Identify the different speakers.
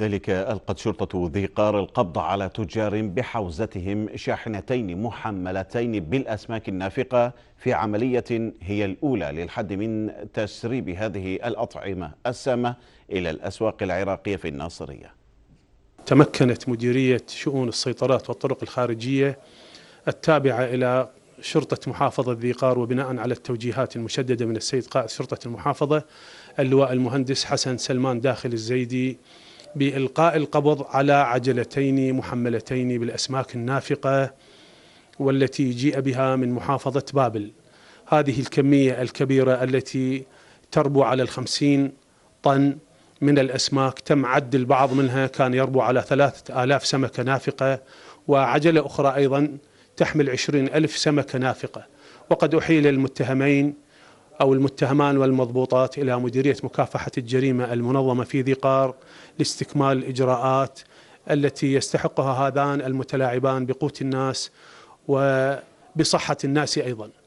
Speaker 1: ذلك ألقت شرطة ذي قار القبض على تجار بحوزتهم شاحنتين محملتين بالأسماك النافقة في عملية هي الأولى للحد من تسريب هذه الأطعمة السامة إلى الأسواق العراقية في الناصرية
Speaker 2: تمكنت مديرية شؤون السيطرات والطرق الخارجية التابعة إلى شرطة محافظة ذي قار وبناء على التوجيهات المشددة من السيد قائد شرطة المحافظة اللواء المهندس حسن سلمان داخل الزيدي بإلقاء القبض على عجلتين محملتين بالأسماك النافقة والتي جيء بها من محافظة بابل هذه الكمية الكبيرة التي تربو على الخمسين طن من الأسماك تم عد البعض منها كان يربو على ثلاثة آلاف سمكة نافقة وعجلة أخرى أيضا تحمل عشرين ألف سمكة نافقة وقد أحيل المتهمين أو المتهمان والمضبوطات إلى مديرية مكافحة الجريمة المنظمة في ذي قار لاستكمال الإجراءات التي يستحقها هذان المتلاعبان بقوت الناس وبصحة الناس أيضاً